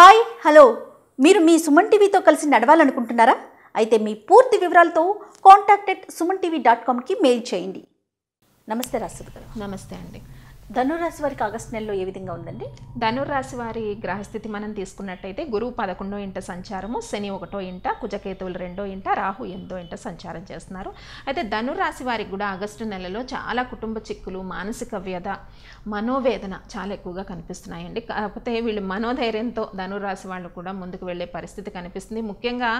hi hello మీరు మీ సుమన్ టీవీతో కలిసి నడవాలనుకుంటున్నారా అయితే మీ పూర్తి వివరాలతో contact at Suman TV dot కామ్కి మెయిల్ చేయండి నమస్తే రాసు నమస్తే అండి ధనురాశి వారికి ఆగస్ట్ నెలలో ఏ విధంగా ఉందండి ధనురాశి వారి గ్రహస్థితి మనం తీసుకున్నట్టయితే గురువు పదకొండో ఇంట సంచారము శని ఒకటో ఇంట కుజకేతువులు రెండో ఇంట రాహు ఎనిమిదో ఇంట సంచారం చేస్తున్నారు అయితే ధనురాశి వారికి కూడా ఆగస్టు నెలలో చాలా కుటుంబ చిక్కులు మానసిక వ్యధ మనోవేదన చాలా ఎక్కువగా కనిపిస్తున్నాయండి కాకపోతే వీళ్ళు మనోధైర్యంతో ధనురాశి వాళ్ళు కూడా ముందుకు వెళ్ళే పరిస్థితి కనిపిస్తుంది ముఖ్యంగా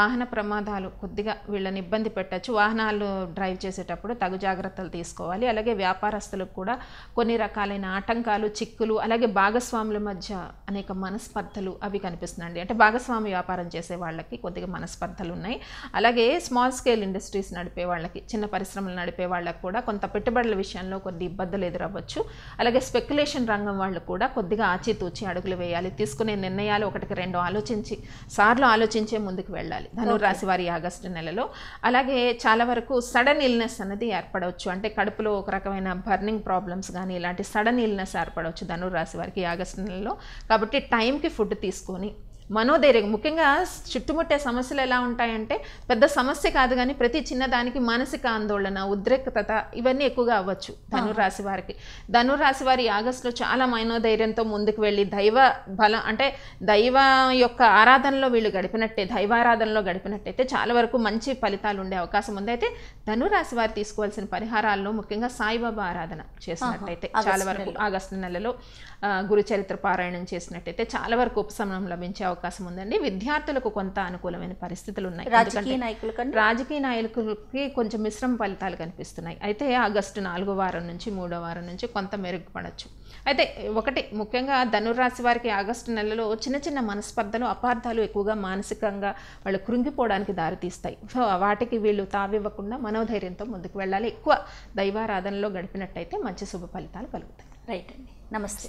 వాహన ప్రమాదాలు కొద్దిగా వీళ్ళని ఇబ్బంది పెట్టచ్చు వాహనాలు డ్రైవ్ చేసేటప్పుడు తగు జాగ్రత్తలు తీసుకోవాలి అలాగే వ్యాపారస్తులకు కూడా కొన్ని రకాలైన ఆటంకాలు చిక్కులు అలాగే భాగస్వాముల మధ్య అనేక మనస్పర్ధలు అవి కనిపిస్తున్నాయండి అంటే భాగస్వామి వ్యాపారం చేసే వాళ్ళకి కొద్దిగా మనస్పర్ధలు ఉన్నాయి అలాగే స్మాల్ స్కేల్ ఇండస్ట్రీస్ నడిపే వాళ్ళకి చిన్న పరిశ్రమలు నడిపే వాళ్ళకి కూడా కొంత పెట్టుబడుల విషయంలో కొన్ని ఇబ్బందులు ఎదురవ్వచ్చు అలాగే స్పెక్యులేషన్ రంగం వాళ్ళు కూడా కొద్దిగా ఆచితూచి అడుగులు వేయాలి తీసుకునే నిర్ణయాలు ఒకటికి రెండు ఆలోచించి సార్లు ఆలోచించే ముందుకు వెళ్ళాలి ధనురాశి వారి ఆగస్టు నెలలో అలాగే చాలా వరకు సడన్ ఇల్నెస్ అనేది ఏర్పడవచ్చు అంటే కడుపులో ఒక రకమైన బర్నింగ్ ప్రాబ్లమ్స్ కానీ ఇలా ఇలాంటి సడన్ ఇల్నెస్ ఏర్పడవచ్చు ధనురాశి వారికి ఆగస్టు నెలలో కాబట్టి టైంకి ఫుడ్ తీసుకొని మనోధైర్యం ముఖ్యంగా చుట్టుముట్టే సమస్యలు ఎలా ఉంటాయంటే పెద్ద సమస్య కాదు కానీ ప్రతి చిన్నదానికి మానసిక ఆందోళన ఉద్రిక్తత ఇవన్నీ ఎక్కువగా అవ్వచ్చు ధనురాశి వారికి ధనురాశి వారి ఆగస్టులో చాలా మనోధైర్యంతో ముందుకు వెళ్ళి దైవ బలం అంటే దైవ యొక్క ఆరాధనలో వీళ్ళు గడిపినట్టే దైవారాధనలో గడిపినట్టయితే చాలా వరకు మంచి ఫలితాలు ఉండే అవకాశం ఉంది అయితే ధనురాశి వారు తీసుకోవాల్సిన పరిహారాల్లో ముఖ్యంగా సాయిబాబా ఆరాధన చేసినట్టయితే చాలా వరకు ఆగస్టు నెలలో గురుచరిత్ర పారాయణం చేసినట్టయితే చాలా వరకు ఉపశమనం లభించే అవకాశం ఉందండి విద్యార్థులకు కొంత అనుకూలమైన పరిస్థితులు ఉన్నాయి రాజకీయ రాజకీయ నాయకులకి కొంచెం మిశ్రమ ఫలితాలు కనిపిస్తున్నాయి అయితే ఆగస్టు నాలుగో వారం నుంచి మూడో వారం నుంచి కొంత మెరుగుపడచ్చు అయితే ఒకటి ముఖ్యంగా ధనుర్రాశి వారికి ఆగస్టు నెలలో చిన్న చిన్న మనస్పర్ధలు అపార్థాలు ఎక్కువగా మానసికంగా వాళ్ళు కృంగిపోవడానికి దారితీస్తాయి సో వాటికి వీళ్ళు తావివ్వకుండా మనోధైర్యంతో ముందుకు వెళ్ళాలి ఎక్కువ దైవారాధనలో గడిపినట్టయితే మంచి శుభ ఫలితాలు కలుగుతాయి రైట్ అండి నమస్తే